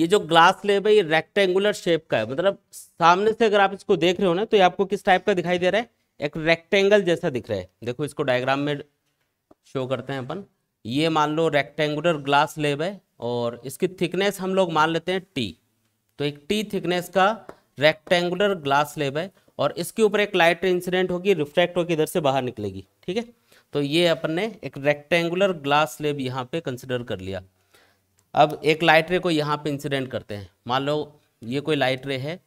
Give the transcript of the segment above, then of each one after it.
ये जो glass slab है ये रेक्टेंगुलर शेप का है मतलब सामने से अगर आप इसको देख रहे हो ना तो ये आपको किस टाइप का दिखाई दे रहा है एक रेक्टेंगल जैसा दिख रहा है देखो इसको डायग्राम में शो करते हैं अपन ये मान लो रेक्टेंगुलर ग्लास लेब है और इसकी थिकनेस हम लोग मान लेते हैं टी तो एक टी थिकनेस का रेक्टेंगुलर ग्लास लेब है और इसके ऊपर एक लाइट इंसिडेंट होगी रिफ्लेक्ट होकर इधर से बाहर निकलेगी ठीक है तो ये अपन ने एक रेक्टेंगुलर ग्लास लेब यहाँ पे कंसिडर कर लिया अब एक लाइट रे को यहाँ पे इंसिडेंट करते हैं मान लो ये कोई लाइट रे है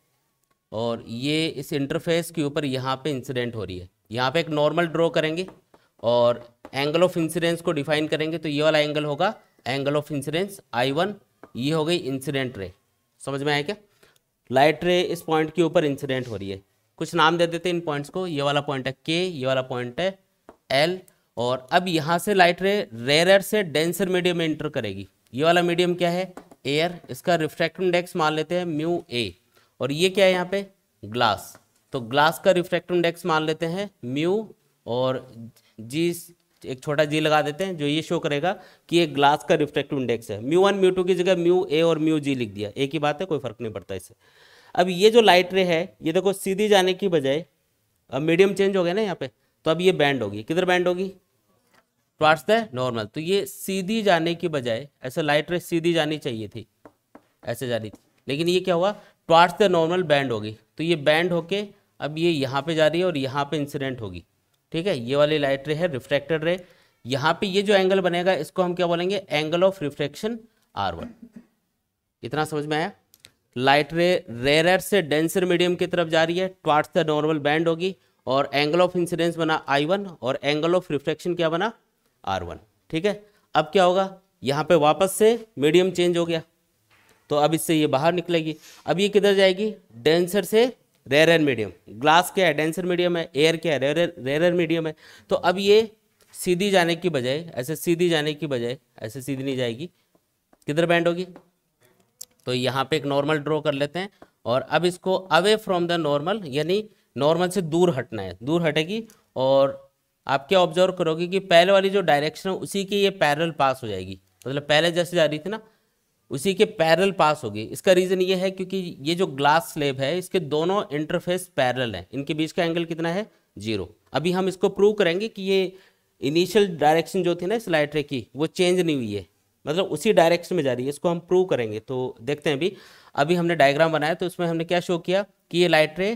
और ये इस इंटरफेस के ऊपर यहाँ पे इंसिडेंट हो रही है यहाँ पे एक नॉर्मल ड्रॉ करेंगे और एंगल ऑफ इंसिडेंस को डिफाइन करेंगे तो ये वाला एंगल होगा angle of incidence I one ये हो गई इंसिडेंट रे समझ में आया क्या लाइट रे इस पॉइंट के ऊपर इंसिडेंट हो रही है कुछ नाम दे देते हैं इन पॉइंट्स को ये वाला पॉइंट है के ये वाला पॉइंट है एल और अब यहाँ से लाइट रे रेयर से डेंसर मीडियम में इंटर करेगी ये वाला मीडियम क्या है एयर इसका रिफ्रैक्टिव इंडेक्स मान लेते हैं म्यू ए और ये क्या है यहाँ पे ग्लास तो ग्लास का रिफ्रैक्टिव इंडेक्स मान लेते हैं म्यू और जी एक छोटा जी लगा देते हैं जो ये शो करेगा कि ये ग्लास का रिफ्रैक्टिव इंडेक्स है म्यू वन म्यू टू की जगह म्यू ए और म्यू जी लिख दिया एक ही बात है कोई फर्क नहीं पड़ता इससे अब ये जो लाइट रे है ये देखो सीधी जाने की बजाय अब मीडियम चेंज हो गया ना यहाँ पे तो अब ये बैंड होगी किधर बैंड होगी टुवार्ड्स द नॉर्मल तो ये सीधी जाने की बजाय ऐसे लाइट रे सीधी जानी चाहिए थी ऐसे जानी थी लेकिन ये क्या हुआ टुवार्ड्स द नॉर्मल बैंड होगी तो ये बैंड होके अब ये यहाँ पे जा रही है और यहाँ पे इंसिडेंट होगी ठीक है ये वाली लाइट रे है रिफ्रैक्टेड रे यहाँ पे ये जो एंगल बनेगा इसको हम क्या बोलेंगे angle of refraction R one इतना समझ में आया लाइट रे रेयर से डेंसर मीडियम की तरफ जा रही है ट्वार्ट्स द नॉर्मल बैंड होगी और एंगल ऑफ इंसिडेंस बना आई वन और एंगल ऑफ रिफ्रैक्शन क्या बना आर वन ठीक है अब क्या होगा यहाँ पे वापस से मीडियम चेंज हो गया तो अब इससे ये बाहर निकलेगी अब ये किधर जाएगी डेंसर से रेयर एंड मीडियम ग्लास क्या है डेंसर मीडियम है एयर क्या है रेयर रेयर मीडियम है तो अब ये सीधी जाने की बजाय ऐसे सीधी जाने की बजाय ऐसे सीधी नहीं जाएगी किधर बैंड होगी तो यहाँ पे एक नॉर्मल ड्रॉ कर लेते हैं और अब इसको अवे फ्रॉम द नॉर्मल यानी नॉर्मल से दूर हटना है दूर हटेगी और आप क्या ऑब्जर्व करोगे कि पहले वाली जो डायरेक्शन है उसी की ये पैरल पास हो जाएगी मतलब पहले जैसे जा रही थी ना उसी के पैरल पास होगी इसका रीज़न ये है क्योंकि ये जो ग्लास स्लेब है इसके दोनों इंटरफेस पैरल हैं इनके बीच का एंगल कितना है जीरो अभी हम इसको प्रूव करेंगे कि ये इनिशियल डायरेक्शन जो थी ना इस लाइट की वो चेंज नहीं हुई है मतलब उसी डायरेक्शन में जा रही है इसको हम प्रूव करेंगे तो देखते हैं अभी अभी हमने डायग्राम बनाया तो उसमें हमने क्या शो किया कि ये light ray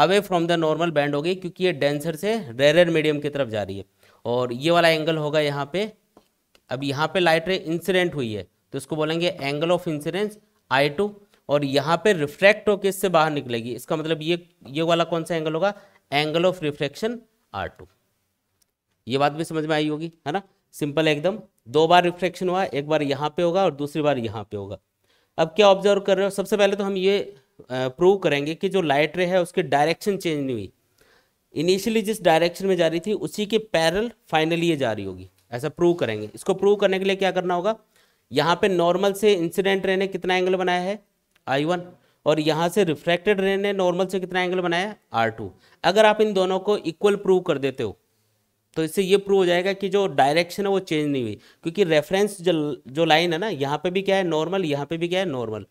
away from the normal bend होगी क्योंकि ये डेंसर से रेरर मीडियम की तरफ जा रही है और ये वाला एंगल होगा यहाँ पे अब यहाँ पे लाइट रे इंसिडेंट हुई है तो इसको बोलेंगे angle of incidence I two और यहाँ पे रिफ्रैक्ट होकर इससे बाहर निकलेगी इसका मतलब ये ये वाला कौन सा एंगल होगा angle of refraction R two ये बात भी समझ में आई होगी है ना सिंपल एकदम दो बार रिफ्रैक्शन हुआ एक बार यहाँ पे होगा और दूसरी बार यहाँ पे होगा अब क्या ऑब्जर्व कर रहे हो सबसे पहले तो हम ये प्रूव करेंगे कि जो लाइट रे है उसकी डायरेक्शन चेंज नहीं हुई इनिशियली जिस डायरेक्शन में जा रही थी उसी के पैरल फाइनली ये जा रही होगी ऐसा प्रूव करेंगे इसको प्रूव करने के लिए क्या करना होगा यहाँ पे नॉर्मल से इंसिडेंट रे ने कितना एंगल बनाया है आई वन और यहाँ से रिफ्रैक्टेड रे ने नॉर्मल से कितना एंगल बनाया आर टू अगर आप इन दोनों को इक्वल प्रूव कर देते हो तो इससे ये प्रूव हो जाएगा कि जो डायरेक्शन है वो चेंज नहीं हुई क्योंकि रेफरेंस जो लाइन है ना यहाँ पर भी क्या है नॉर्मल यहाँ पर भी क्या है नॉर्मल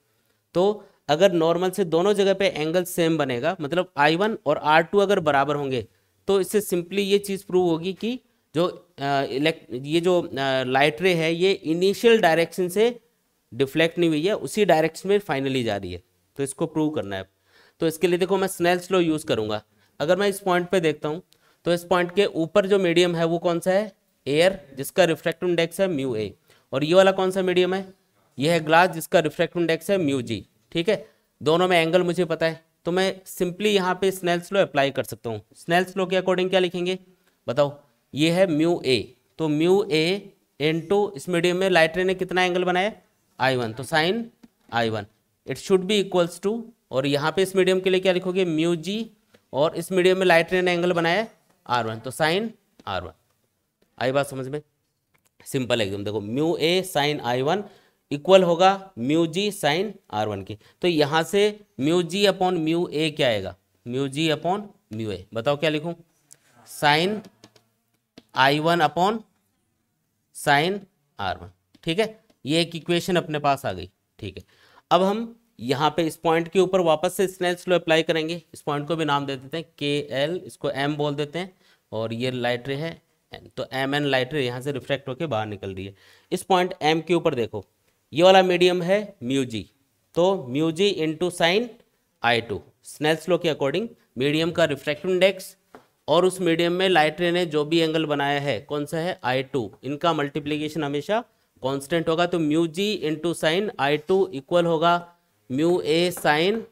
तो अगर नॉर्मल से दोनों जगह पे एंगल सेम बनेगा मतलब आई वन और आर टू अगर बराबर होंगे तो इससे सिंपली ये चीज़ प्रूव होगी कि जो इलेक्ट ये जो लाइट रे है ये इनिशियल डायरेक्शन से डिफ्लेक्ट नहीं हुई है उसी डायरेक्शन में फाइनली जा रही है तो इसको प्रूव करना है तो इसके लिए देखो मैं स्नैल स्लो यूज़ करूँगा अगर मैं इस पॉइंट पर देखता हूँ तो इस पॉइंट के ऊपर जो मीडियम है वो कौन सा है एयर जिसका रिफ्रैक्टिव इंडेक्स है म्यू ए और ये वाला कौन सा मीडियम है ये है ग्लास जिसका रिफ्रैक्टिव इंडेक्स है म्यू जी ठीक है दोनों में एंगल मुझे पता है तो मैं सिंपली यहाँ पे स्नेल्स स्लो अप्लाई कर सकता हूँ स्नेल्स स्लो के अकॉर्डिंग क्या लिखेंगे बताओ ये है म्यू ए तो म्यू ए टू इस मीडियम में लाइट रे ने कितना एंगल बनाया आई वन तो sine I one it should be equals to और यहाँ पे इस मीडियम के लिए क्या लिखोगे म्यू जी और इस मीडियम में लाइट रे ने एंगल बनाया आर वन तो साइन आर वन आई बात समझ में सिंपल एकदम देखो mu A sine I one equal होगा mu G sine R one के तो यहां से mu G upon mu A क्या आएगा mu G upon mu A बताओ क्या लिखूं sine I one upon sine R one ठीक है ये एक इक्वेशन अपने पास आ गई ठीक है अब हम यहाँ पे इस पॉइंट के ऊपर वापस से स्नेल्स लॉ अप्लाई करेंगे इस पॉइंट को भी नाम दे देते हैं के एल इसको एम बोल देते हैं और ये लाइट रे है एन तो एम एन लाइट रे यहां से रिफ्लेक्ट होकर बाहर निकल रही है इस पॉइंट एम के ऊपर देखो ये वाला मीडियम है म्यूजी तो mu G into sine I two Snell's law के अकॉर्डिंग मीडियम का रिफ्रैक्टिव इंडेक्स और उस मीडियम में लाइट रे ने जो भी एंगल बनाया है कौन सा है आई टू इनका मल्टीप्लीकेशन हमेशा कांस्टेंट होगा तो mu G into sine I two equal होगा mu A sine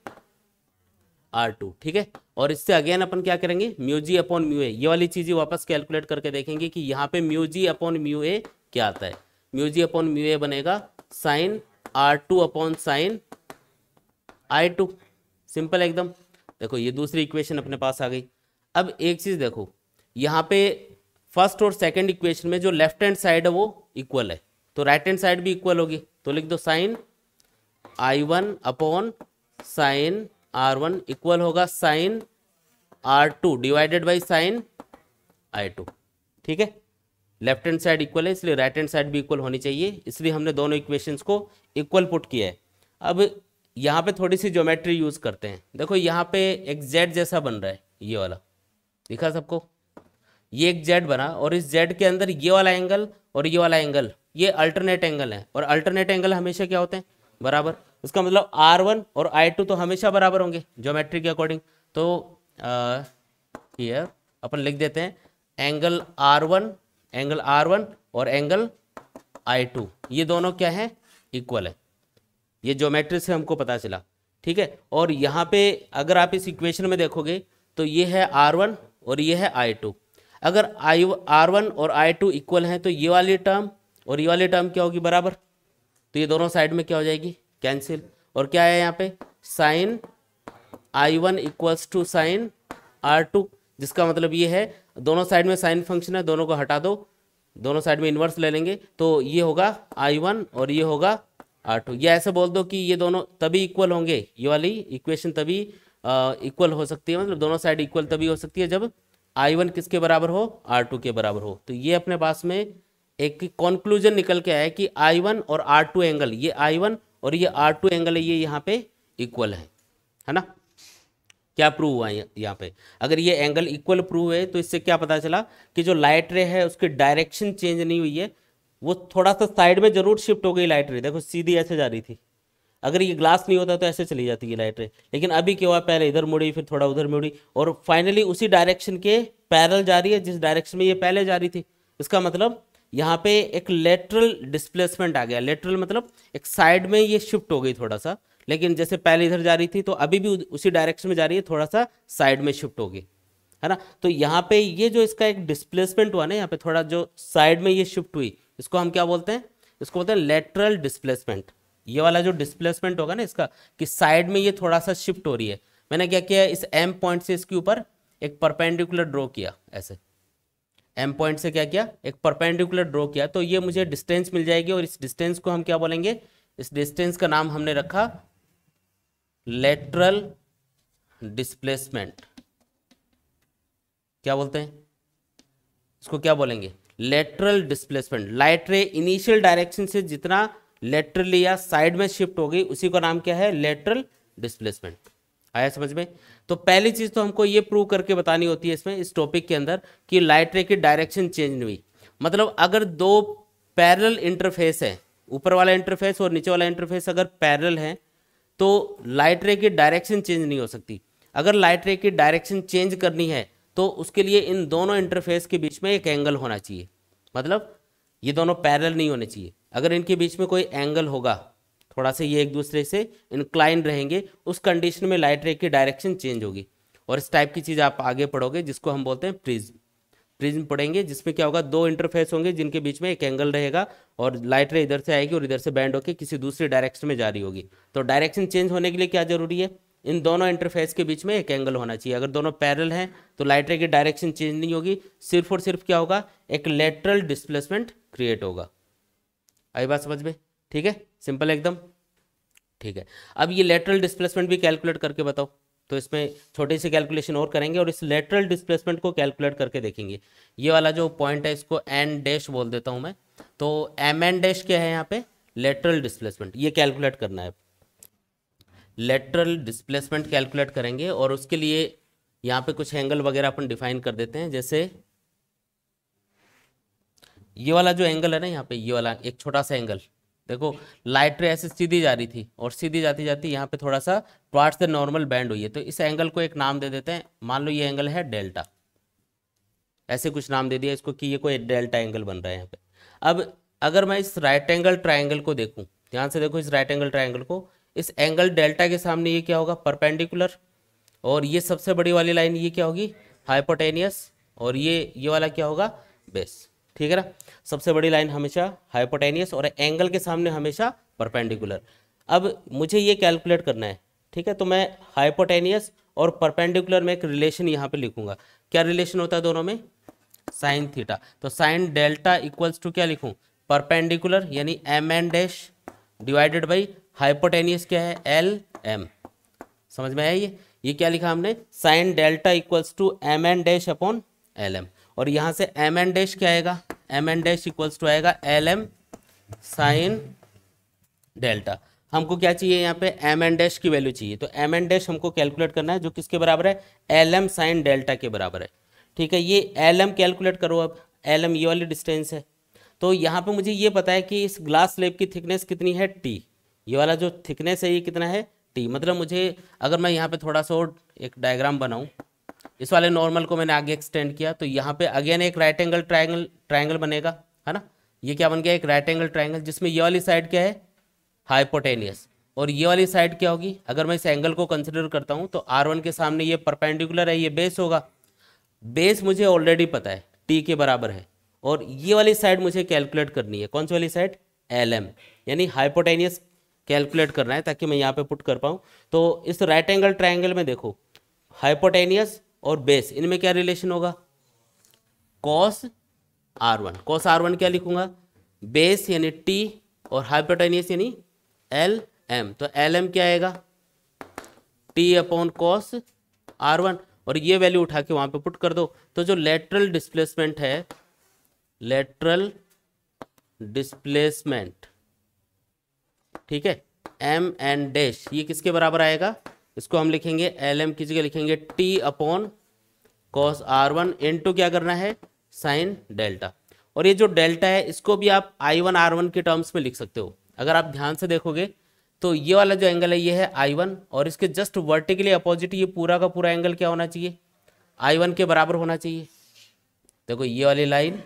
R two ठीक है और इससे अगेन अपन क्या करेंगे mu G upon mu A ये वाली चीज़ें वापस कैलकुलेट करके देखेंगे कि यहाँ पे mu G upon mu A क्या आता है mu G upon mu A बनेगा sine R two upon sine I two simple एकदम देखो ये दूसरी इक्वेशन अपने पास आ गई अब एक चीज़ देखो यहाँ पे फर्स्ट और सेकंड इक्वेशन में जो लेफ्ट हैंड साइड है वो इक्वल है तो राइट हैंड साइड भी इक्वल होगी तो लिख दो sine I one upon sine R one equal होगा sine R two divided by sine I two ठीक है लेफ्ट हैंड साइड इक्वल है इसलिए राइट हैंड साइड भी इक्वल होनी चाहिए इसलिए हमने दोनों इक्वेशंस को इक्वल पुट किया है अब यहाँ पे थोड़ी सी ज्योमेट्री यूज़ करते हैं देखो यहाँ पे एक जेड जैसा बन रहा है ये वाला दिखा सबको ये एक जेड बना और इस जेड के अंदर ये वाला एंगल और ये वाला एंगल ये अल्टरनेट एंगल है और अल्टरनेट एंगल हमेशा क्या होते हैं बराबर उसका मतलब आर वन और आई टू तो हमेशा बराबर होंगे ज्योमेट्री के अकॉर्डिंग तो अपन लिख देते हैं angle R one angle R one और एंगल आई टू ये दोनों क्या है इक्वल है ये ज्योमेट्री से हमको पता चला ठीक है और यहाँ पे अगर आप इस इक्वेशन में देखोगे तो ये है आर वन और ये है आई टू अगर आई आर वन और आई टू इक्वल हैं तो ये वाली टर्म और ये वाली टर्म क्या होगी बराबर तो ये दोनों साइड में क्या हो जाएगी कैंसिल और क्या है यहाँ पे sine I one equals to sine R two जिसका मतलब ये है दोनों साइड में साइन फंक्शन है दोनों को हटा दो दोनों साइड में इन्वर्स ले लेंगे तो ये होगा आई वन और ये होगा आर टू या ऐसे बोल दो कि ये दोनों तभी इक्वल होंगे ये वाली इक्वेशन तभी इक्वल हो सकती है मतलब दोनों साइड इक्वल तभी हो सकती है जब आई वन किसके बराबर हो आर टू के बराबर हो तो ये अपने पास में एक कॉन्क्लूजन निकल के आया कि आई वन और आर टू एंगल ये आई वन और ये आर टू एंगल ये यहाँ पे इक्वल है है ना क्या प्रूव हुआ यहाँ पे अगर ये एंगल इक्वल प्रूव है तो इससे क्या पता चला कि जो लाइट रे है उसकी डायरेक्शन चेंज नहीं हुई है वो थोड़ा सा साइड में जरूर शिफ्ट हो गई लाइट रे देखो सीधी ऐसे जा रही थी अगर ये ग्लास नहीं होता तो ऐसे चली जाती है लाइट रे लेकिन अभी क्या हुआ पहले इधर मुड़ी फिर थोड़ा उधर मुड़ी और फाइनली उसी डायरेक्शन के पैरल जा रही है जिस डायरेक्शन में ये पहले जा रही थी इसका मतलब यहाँ पे एक लेटरल डिस्प्लेसमेंट आ गया लेटरल मतलब एक साइड में ये शिफ्ट हो गई थोड़ा सा लेकिन जैसे पहले इधर जा रही थी तो अभी भी उसी डायरेक्शन में जा रही है थोड़ा सा साइड में शिफ्ट होगी है ना तो यहाँ पे ये जो इसका एक डिस्प्लेसमेंट हुआ ना यहाँ पे थोड़ा जो साइड में ये शिफ्ट हुई इसको हम क्या बोलते हैं इसको बोलते हैं लेटरल डिस्प्लेसमेंट ये वाला जो डिस्प्लेसमेंट होगा ना इसका कि साइड में ये थोड़ा सा शिफ्ट हो रही है मैंने क्या किया इस एम पॉइंट से इसके ऊपर एक परपेंडिकुलर ड्रॉ किया ऐसे एम पॉइंट से क्या किया एक परपेंडिकुलर ड्रॉ किया तो ये मुझे डिस्टेंस मिल जाएगी और इस डिस्टेंस को हम क्या बोलेंगे इस डिस्टेंस का नाम हमने रखा लेटरल डिस्प्लेसमेंट क्या बोलते हैं इसको क्या बोलेंगे lateral displacement light ray initial direction से जितना लेटरली या साइड में शिफ्ट हो गई उसी का नाम क्या है लेटरल डिस्प्लेसमेंट आया समझ में तो पहली चीज़ तो हमको ये प्रूव करके बतानी होती है इसमें इस टॉपिक के अंदर कि लाइटरे की डायरेक्शन चेंज नहीं हुई मतलब अगर दो पैरल इंटरफेस है ऊपर वाला इंटरफेस और नीचे वाला इंटरफेस अगर पैरल है तो लाइट रे की डायरेक्शन चेंज नहीं हो सकती अगर लाइट रे की डायरेक्शन चेंज करनी है तो उसके लिए इन दोनों इंटरफेस के बीच में एक एंगल होना चाहिए मतलब ये दोनों पैरल नहीं होने चाहिए अगर इनके बीच में कोई एंगल होगा थोड़ा सा ये एक दूसरे से इंक्लाइन रहेंगे उस कंडीशन में लाइट रे की डायरेक्शन चेंज होगी और इस टाइप की चीज़ आप आगे पढ़ोगे जिसको हम बोलते हैं प्रिज्म प्रिज्म पड़ेंगे जिसमें क्या होगा दो इंटरफेस होंगे जिनके बीच में एक एंगल रहेगा और लाइट रे इधर से आएगी और इधर से बैंड होकर किसी दूसरे डायरेक्शन में जा रही होगी तो डायरेक्शन चेंज होने के लिए क्या जरूरी है इन दोनों इंटरफेस के बीच में एक एंगल होना चाहिए अगर दोनों पैरल हैं तो लाइट रे की डायरेक्शन चेंज नहीं होगी सिर्फ और सिर्फ क्या होगा एक लेटरल डिस्प्लेसमेंट क्रिएट होगा आई बात समझ में ठीक है सिंपल एकदम ठीक है अब ये लेटरल डिस्प्लेसमेंट भी कैलकुलेट करके बताओ तो इसमें छोटी सी कैलकुलेशन और करेंगे और इस लेटरल डिस्प्लेसमेंट को कैलकुलेट करके देखेंगे ये वाला जो पॉइंट है इसको एन डैश बोल देता हूँ मैं तो एम एन डैश क्या है यहाँ पे लेटरल डिस्प्लेसमेंट ये कैलकुलेट करना है लेटरल डिस्प्लेसमेंट कैलकुलेट करेंगे और उसके लिए यहाँ पे कुछ एंगल वगैरह अपन डिफाइन कर देते हैं जैसे ये वाला जो एंगल है ना यहाँ पे ये वाला एक छोटा सा एंगल देखो लाइट रे ऐसे सीधी जा रही थी और सीधी जाती जाती यहाँ पे थोड़ा सा ट्वार्ट से नॉर्मल बैंड हुई है तो इस एंगल को एक नाम दे देते हैं मान लो ये एंगल है डेल्टा ऐसे कुछ नाम दे दिया इसको कि ये कोई डेल्टा एंगल बन रहा है यहाँ पे अब अगर मैं इस राइट एंगल ट्राइंगल को देखूँ ध्यान से देखो इस राइट एंगल ट्राइंगल को इस एंगल डेल्टा के सामने ये क्या होगा परपेंडिकुलर और ये सबसे बड़ी वाली लाइन ये क्या होगी हाइपोटेनियस और ये ये वाला क्या होगा बेस ठीक है ना सबसे बड़ी लाइन हमेशा हाइपोटेनियस और एंगल के सामने हमेशा परपेंडिकुलर अब मुझे ये कैलकुलेट करना है ठीक है तो मैं हाइपोटेनियस और परपेंडिकुलर में एक रिलेशन यहाँ पे लिखूंगा क्या रिलेशन होता है दोनों में साइन थीटा तो साइन डेल्टा इक्वल्स टू क्या लिखूँ परपेंडिकुलर यानी M N dash divided by hypotenuse क्या है एल एम समझ में आया ये ये क्या लिखा हमने sine delta equals to M N dash upon L M और यहाँ से एम एन डैश क्या आएगा M N dash equals to आएगा एल एम साइन डेल्टा हमको क्या चाहिए यहाँ पे एम एन डैश की वैल्यू चाहिए तो एम एन डैश हमको कैलकुलेट करना है जो किसके बराबर है एल एम साइन डेल्टा के बराबर है ठीक है ये एल एम कैलकुलेट करो अब एल एम ये वाली डिस्टेंस है तो यहाँ पे मुझे ये पता है कि इस ग्लास स्लेब की थिकनेस कितनी है टी ये वाला जो थिकनेस है ये कितना है टी मतलब मुझे अगर मैं यहाँ पे थोड़ा सा और एक डायग्राम बनाऊँ इस वाले नॉर्मल को मैंने आगे एक्सटेंड किया तो यहाँ पे अगेन एक राइट एंगल ट्राइंगल ट्राइंगल बनेगा है ना ये क्या बन गया एक राइट एंगल ट्राइंगल जिसमें ये वाली साइड क्या है हाइपोटेनियस और ये वाली साइड क्या होगी अगर मैं इस एंगल को कंसिडर करता हूँ तो आर वन के सामने ये परपेंडिकुलर है ये बेस होगा बेस मुझे ऑलरेडी पता है टी के बराबर है और ये वाली साइड मुझे कैलकुलेट करनी है कौन सी वाली साइड एल एम यानी हाइपोटेनियस कैलकुलेट करना है ताकि मैं यहाँ पे पुट कर पाऊँ तो इस राइट एंगल ट्राइंगल में देखो हाइपोटेनियस और बेस इनमें क्या रिलेशन होगा cos R one cos R one क्या लिखूंगा बेस यानी टी और हाइपोटेनियस यानी एल एम तो एल एम क्या आएगा T upon cos R one और ये वैल्यू उठा के वहां पे पुट कर दो तो जो लेटरल डिस्प्लेसमेंट है लेटरल डिस्प्लेसमेंट ठीक है एम एन डैश ये किसके बराबर आएगा इसको हम लिखेंगे एल एम की जगह लिखेंगे T upon cos R one N two क्या करना है साइन डेल्टा और ये जो डेल्टा है इसको भी आप आई वन आर वन के टर्म्स में लिख सकते हो अगर आप ध्यान से देखोगे तो ये वाला जो एंगल है ये है आई वन और इसके जस्ट वर्टिकली अपोजिट ये पूरा का पूरा एंगल क्या होना चाहिए आई वन के बराबर होना चाहिए देखो ये वाली लाइन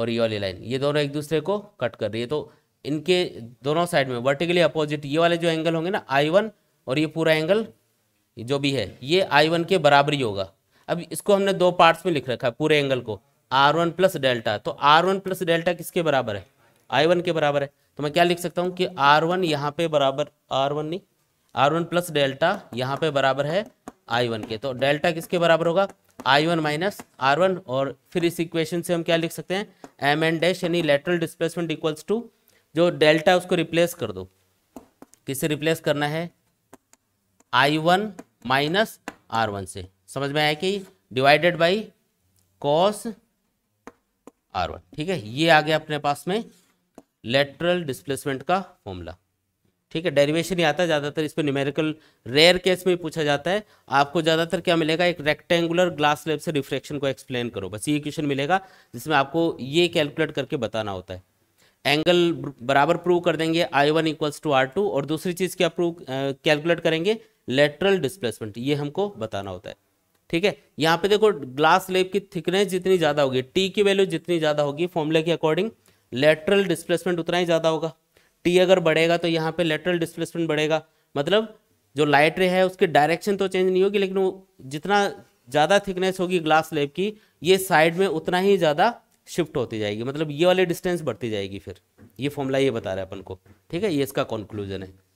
और ये वाली लाइन ये दोनों एक दूसरे को कट कर रही है तो इनके दोनों साइड में वर्टिकली अपोजिट ये वाले जो एंगल होंगे ना आई वन और ये पूरा एंगल जो भी है ये आई वन के बराबर ही होगा अब इसको हमने दो पार्ट्स में लिख रखा है पूरे एंगल को आर वन प्लस डेल्टा तो आर वन प्लस डेल्टा किसके बराबर है आई वन के बराबर है तो मैं क्या लिख सकता हूँ कि आर वन यहाँ पे बराबर आर वन नहीं आर वन प्लस डेल्टा यहाँ पे बराबर है आई वन के तो डेल्टा किसके बराबर होगा I one minus R one और फिर इस इक्वेशन से हम क्या लिख सकते हैं एम एन डैश यानी लेटरल डिस्प्लेसमेंट इक्वल्स टू जो डेल्टा उसको रिप्लेस कर दो किससे रिप्लेस करना है I one minus R one से समझ में आया कि divided by cos R one ठीक है ये आ गया अपने पास में लेटरल डिस्प्लेसमेंट का फॉर्मूला ठीक है डेरिवेशन ही आता है ज़्यादातर इस पर न्यूमेरिकल रेयर केस में पूछा जाता है आपको ज़्यादातर क्या मिलेगा एक रेक्टेंगुलर ग्लास लेप से रिफ्लेक्शन को एक्सप्लेन करो बस ये क्वेश्चन मिलेगा जिसमें आपको ये कैलकुलेट करके बताना होता है एंगल बराबर प्रूव कर देंगे I one equals to R two और दूसरी चीज़ क्या प्रूव कैलकुलेट करेंगे लेटरल डिस्प्लेसमेंट ये हमको बताना होता है ठीक है यहाँ पे देखो ग्लास लेप की थिकनेस जितनी ज़्यादा होगी टी की वैल्यू जितनी ज़्यादा होगी फॉर्मूले के अकॉर्डिंग लेटरल डिस्प्लेसमेंट उतना ही ज़्यादा होगा टी अगर बढ़ेगा तो यहाँ पे लेटरल डिस्प्लेसमेंट बढ़ेगा मतलब जो लाइट रे है उसकी डायरेक्शन तो चेंज नहीं होगी लेकिन जितना ज़्यादा थिकनेस होगी ग्लास लेप की ये साइड में उतना ही ज़्यादा शिफ्ट होती जाएगी मतलब ये वाली डिस्टेंस बढ़ती जाएगी फिर ये फॉर्मूला ये बता रहा है अपन को ठीक है ये इसका कंक्लूजन है